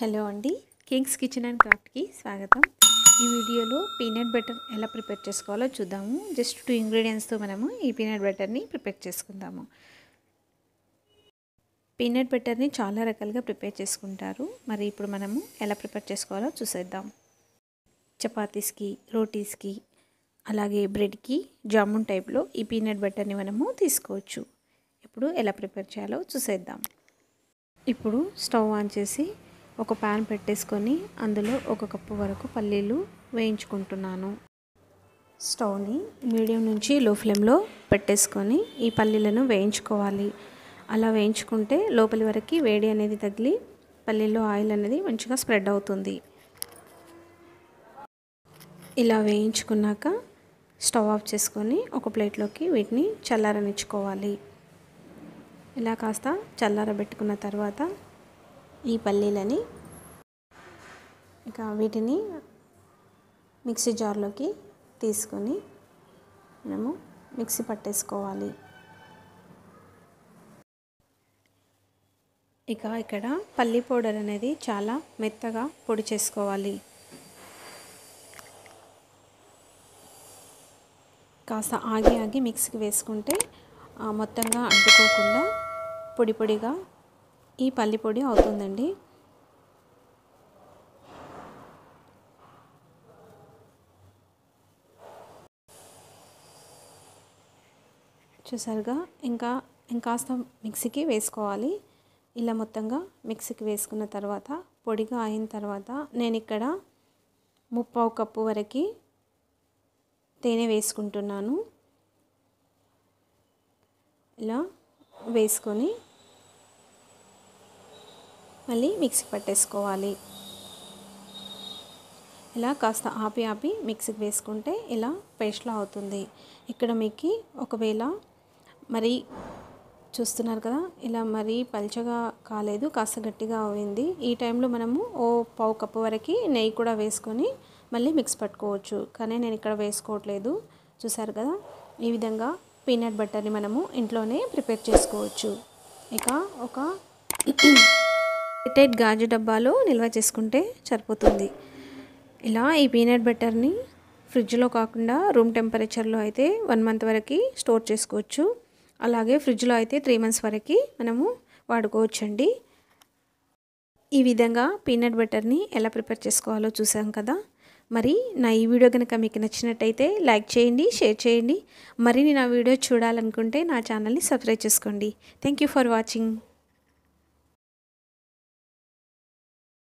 hello అండి Kings kitchen and క్రాఫ్ట్కి స్వాగతం ఈ వీడియోలో పీనట్ బటర్ ఎలా ప్రిపేర్ చేసుకోవాలో చూద్దాము జస్ట్ టూ ఇంగ్రీడియంట్స్తో మనము ఈ పీనట్ బటర్ని ప్రిపేర్ చేసుకుందాము పీనట్ బటర్ని చాలా రకాలుగా ప్రిపేర్ చేసుకుంటారు మరి ఇప్పుడు మనము ఎలా ప్రిపేర్ చేసుకోవాలో చూసేద్దాం చపాతీస్కి రోటీస్కి అలాగే బ్రెడ్కి జామున్ టైప్లో ఈ పీనట్ బటర్ని మనము తీసుకోవచ్చు ఇప్పుడు ఎలా ప్రిపేర్ చేయాలో చూసేద్దాం ఇప్పుడు స్టవ్ ఆన్ చేసి ఒక ప్యాన్ పెట్టేసుకొని అందులో ఒక కప్పు వరకు పల్లీలు వేయించుకుంటున్నాను స్టవ్ని మీడియం నుంచి లో ఫ్లేమ్లో పెట్టేసుకొని ఈ పల్లీలను వేయించుకోవాలి అలా వేయించుకుంటే లోపలి వరకు వేడి అనేది తగిలి పల్లీలో ఆయిల్ అనేది మంచిగా స్ప్రెడ్ అవుతుంది ఇలా వేయించుకున్నాక స్టవ్ ఆఫ్ చేసుకొని ఒక ప్లేట్లోకి వీటిని చల్లారనిచ్చుకోవాలి ఇలా కాస్త చల్లారబెట్టుకున్న తర్వాత ఈ పల్లీలని ఇక వీటిని మిక్సీ జార్లోకి తీసుకొని మనము మిక్సీ పట్టేసుకోవాలి ఇక ఇక్కడ పల్లీ పౌడర్ అనేది చాలా మెత్తగా పొడి చేసుకోవాలి కాస్త ఆగి ఆగి మిక్సీకి వేసుకుంటే మొత్తంగా అంటుకోకుండా పొడి పొడిగా ఈ పల్లి పొడి అవుతుందండి చూసారుగా ఇంకా ఇంకాస్త మిక్సీకి వేసుకోవాలి ఇలా మొత్తంగా మిక్సీకి వేసుకున్న తర్వాత పొడిగా అయిన తర్వాత నేను ఇక్కడ ముప్పావు కప్పు వరకు తేనె వేసుకుంటున్నాను ఇలా వేసుకొని మళ్ళీ మిక్సీ పట్టేసుకోవాలి ఇలా కాస్త ఆపి ఆపి మిక్సీకి వేసుకుంటే ఇలా పేస్ట్లా అవుతుంది ఇక్కడ మీకు ఒకవేళ మరీ చూస్తున్నారు కదా ఇలా మరీ పల్చగా కాలేదు కాస్త గట్టిగా అయింది ఈ టైంలో మనము ఓ పావు కప్పు వరకు నెయ్యి కూడా వేసుకొని మళ్ళీ మిక్స్ పట్టుకోవచ్చు కానీ నేను ఇక్కడ వేసుకోవట్లేదు చూసారు కదా ఈ విధంగా పీనట్ బటర్ని మనము ఇంట్లోనే ప్రిపేర్ చేసుకోవచ్చు ఇక ఒక టైట్ గాజు డబ్బాలో నిల్వ చేసుకుంటే సరిపోతుంది ఇలా ఈ పీనట్ బటర్ని ఫ్రిడ్జ్లో కాకుండా రూమ్ టెంపరేచర్లో అయితే వన్ మంత్ వరకు స్టోర్ చేసుకోవచ్చు అలాగే ఫ్రిడ్జ్లో అయితే త్రీ మంత్స్ వరకు మనము వాడుకోవచ్చండి ఈ విధంగా పీనట్ బటర్ని ఎలా ప్రిపేర్ చేసుకోవాలో చూసాం కదా మరి నా ఈ వీడియో కనుక మీకు నచ్చినట్టయితే లైక్ చేయండి షేర్ చేయండి మరిన్ని నా వీడియో చూడాలనుకుంటే నా ఛానల్ని సబ్స్క్రైబ్ చేసుకోండి థ్యాంక్ ఫర్ వాచింగ్